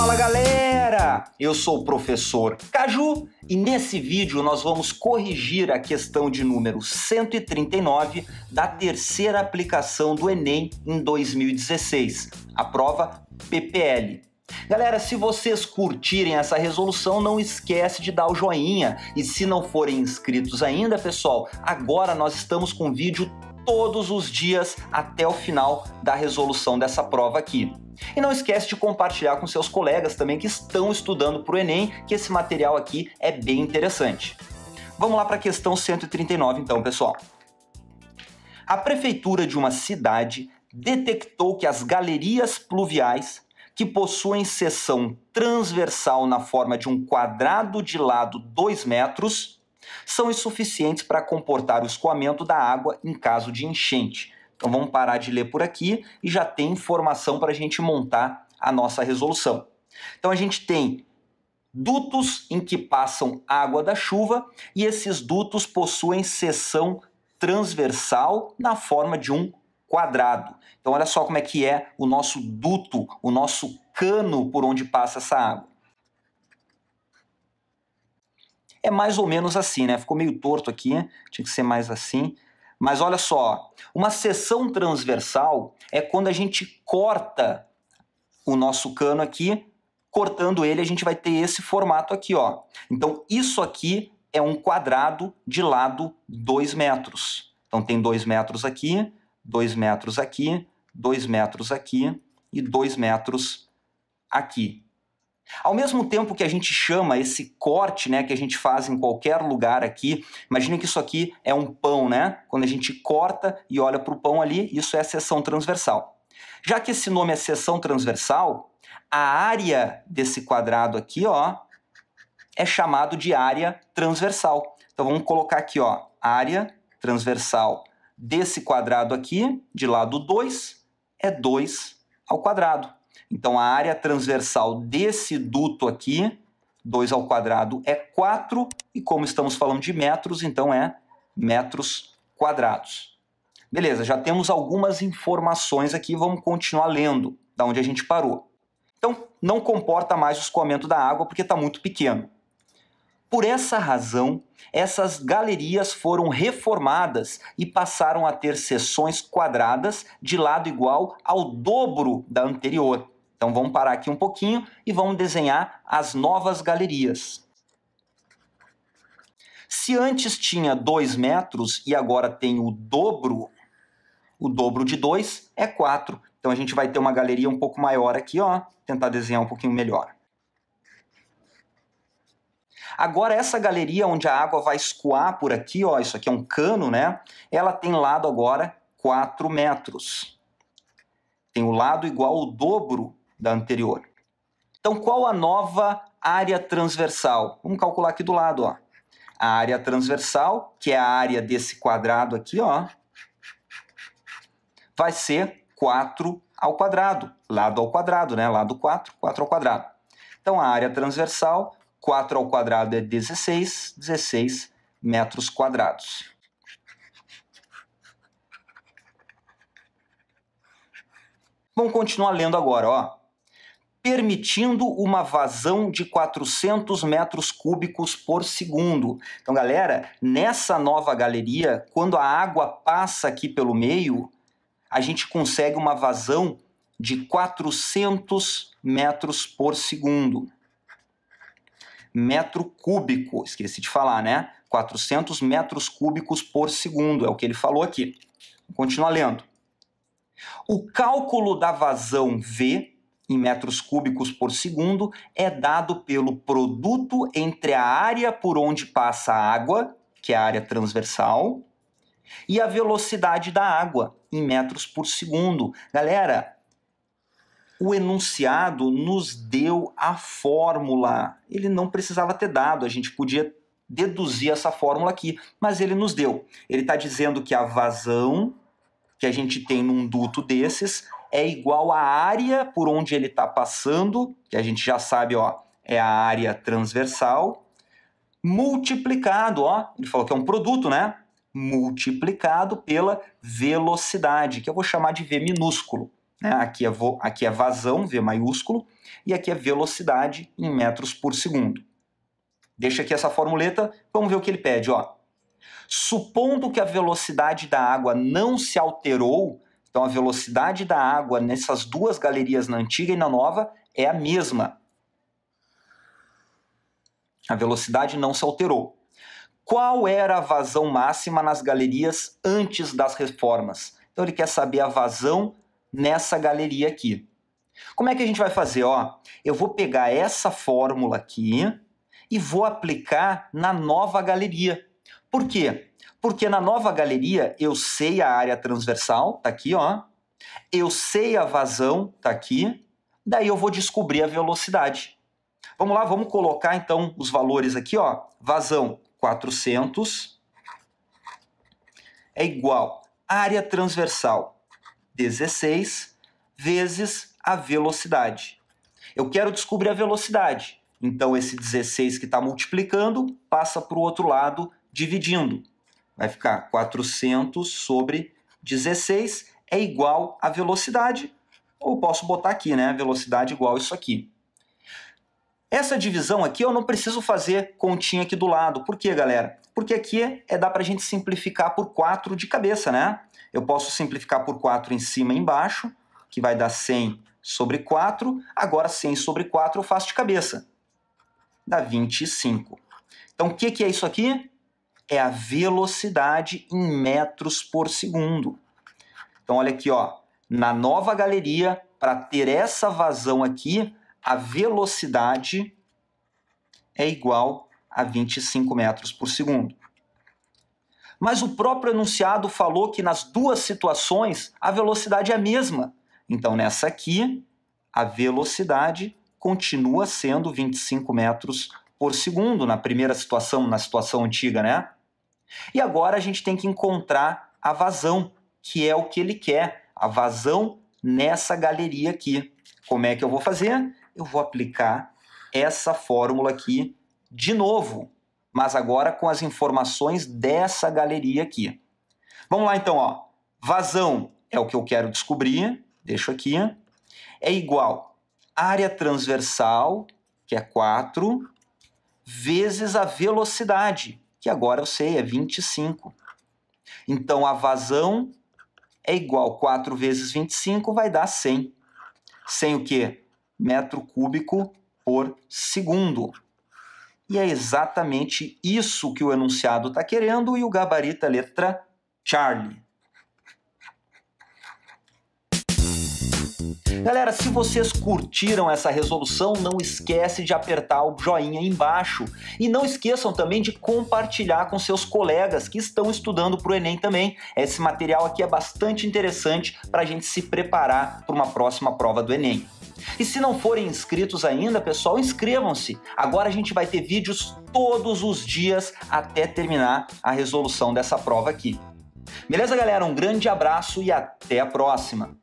Fala galera! Eu sou o professor Caju e nesse vídeo nós vamos corrigir a questão de número 139 da terceira aplicação do Enem em 2016, a prova PPL. Galera, se vocês curtirem essa resolução, não esquece de dar o joinha. E se não forem inscritos ainda, pessoal, agora nós estamos com um vídeo todos os dias até o final da resolução dessa prova aqui. E não esquece de compartilhar com seus colegas também que estão estudando para o Enem, que esse material aqui é bem interessante. Vamos lá para a questão 139 então, pessoal. A prefeitura de uma cidade detectou que as galerias pluviais que possuem seção transversal na forma de um quadrado de lado 2 metros são insuficientes para comportar o escoamento da água em caso de enchente. Então vamos parar de ler por aqui e já tem informação para a gente montar a nossa resolução. Então a gente tem dutos em que passam água da chuva e esses dutos possuem seção transversal na forma de um quadrado. Então olha só como é que é o nosso duto, o nosso cano por onde passa essa água. É mais ou menos assim, né? Ficou meio torto aqui, tinha que ser mais assim. Mas olha só, uma seção transversal é quando a gente corta o nosso cano aqui, cortando ele a gente vai ter esse formato aqui, ó. Então isso aqui é um quadrado de lado 2 metros. Então tem 2 metros aqui, 2 metros aqui, 2 metros aqui e 2 metros aqui. Ao mesmo tempo que a gente chama esse corte, né, que a gente faz em qualquer lugar aqui, imagina que isso aqui é um pão, né? Quando a gente corta e olha para o pão ali, isso é a seção transversal. Já que esse nome é seção transversal, a área desse quadrado aqui, ó, é chamado de área transversal. Então vamos colocar aqui, ó, área transversal desse quadrado aqui, de lado 2, é 2 ao quadrado. Então a área transversal desse duto aqui, 2 ao quadrado é 4, e como estamos falando de metros, então é metros quadrados. Beleza, já temos algumas informações aqui, vamos continuar lendo da onde a gente parou. Então, não comporta mais o escoamento da água porque está muito pequeno. Por essa razão, essas galerias foram reformadas e passaram a ter seções quadradas de lado igual ao dobro da anterior, então vamos parar aqui um pouquinho e vamos desenhar as novas galerias. Se antes tinha 2 metros e agora tem o dobro, o dobro de 2 é 4. Então a gente vai ter uma galeria um pouco maior aqui, ó, tentar desenhar um pouquinho melhor. Agora essa galeria onde a água vai escoar por aqui, ó, isso aqui é um cano, né? Ela tem lado agora 4 metros. Tem o lado igual ao dobro da anterior. Então, qual a nova área transversal? Vamos calcular aqui do lado, ó. A área transversal, que é a área desse quadrado aqui, ó, vai ser 4 ao quadrado, lado ao quadrado, né? Lado 4, 4 ao quadrado. Então, a área transversal, 4 ao quadrado é 16, 16 metros quadrados. Vamos continuar lendo agora, ó permitindo uma vazão de 400 metros cúbicos por segundo. Então, galera, nessa nova galeria, quando a água passa aqui pelo meio, a gente consegue uma vazão de 400 metros por segundo. Metro cúbico, esqueci de falar, né? 400 metros cúbicos por segundo, é o que ele falou aqui. Continua lendo. O cálculo da vazão V em metros cúbicos por segundo é dado pelo produto entre a área por onde passa a água, que é a área transversal, e a velocidade da água em metros por segundo. Galera, o enunciado nos deu a fórmula. Ele não precisava ter dado, a gente podia deduzir essa fórmula aqui, mas ele nos deu. Ele está dizendo que a vazão que a gente tem num duto desses é igual à área por onde ele está passando, que a gente já sabe, ó, é a área transversal, multiplicado, ó, ele falou que é um produto, né? Multiplicado pela velocidade, que eu vou chamar de V minúsculo. Né? Aqui, é vo, aqui é vazão, V maiúsculo, e aqui é velocidade em metros por segundo. Deixa aqui essa formuleta, vamos ver o que ele pede, ó. Supondo que a velocidade da água não se alterou, então a velocidade da água nessas duas galerias, na antiga e na nova, é a mesma. A velocidade não se alterou. Qual era a vazão máxima nas galerias antes das reformas? Então ele quer saber a vazão nessa galeria aqui. Como é que a gente vai fazer? Ó, eu vou pegar essa fórmula aqui e vou aplicar na nova galeria. Por quê? Porque na nova galeria eu sei a área transversal, tá aqui, ó. Eu sei a vazão, tá aqui. Daí eu vou descobrir a velocidade. Vamos lá, vamos colocar então os valores aqui, ó. Vazão 400 é igual à área transversal 16 vezes a velocidade. Eu quero descobrir a velocidade. Então esse 16 que está multiplicando passa para o outro lado dividindo. Vai ficar 400 sobre 16 é igual a velocidade, ou posso botar aqui, né? Velocidade igual isso aqui. Essa divisão aqui eu não preciso fazer continha aqui do lado. Por quê, galera? Porque aqui é dá para a gente simplificar por 4 de cabeça, né? Eu posso simplificar por 4 em cima e embaixo, que vai dar 100 sobre 4. Agora, 100 sobre 4 eu faço de cabeça. Dá 25. Então, o que, que é isso aqui? é a velocidade em metros por segundo. Então olha aqui, ó, na nova galeria, para ter essa vazão aqui, a velocidade é igual a 25 metros por segundo. Mas o próprio enunciado falou que nas duas situações a velocidade é a mesma. Então nessa aqui, a velocidade continua sendo 25 metros por segundo na primeira situação, na situação antiga, né? E agora a gente tem que encontrar a vazão, que é o que ele quer, a vazão nessa galeria aqui. Como é que eu vou fazer? Eu vou aplicar essa fórmula aqui de novo, mas agora com as informações dessa galeria aqui. Vamos lá então, ó. Vazão é o que eu quero descobrir, deixo aqui, é igual área transversal, que é 4, vezes a velocidade, que agora eu sei, é 25. Então a vazão é igual 4 vezes 25 vai dar 100. 100 o quê? Metro cúbico por segundo. E é exatamente isso que o enunciado está querendo e o gabarito é letra Charlie. Galera, se vocês curtiram essa resolução, não esquece de apertar o joinha embaixo e não esqueçam também de compartilhar com seus colegas que estão estudando para o Enem também. Esse material aqui é bastante interessante para a gente se preparar para uma próxima prova do Enem. E se não forem inscritos ainda, pessoal, inscrevam-se. Agora a gente vai ter vídeos todos os dias até terminar a resolução dessa prova aqui. Beleza, galera? Um grande abraço e até a próxima!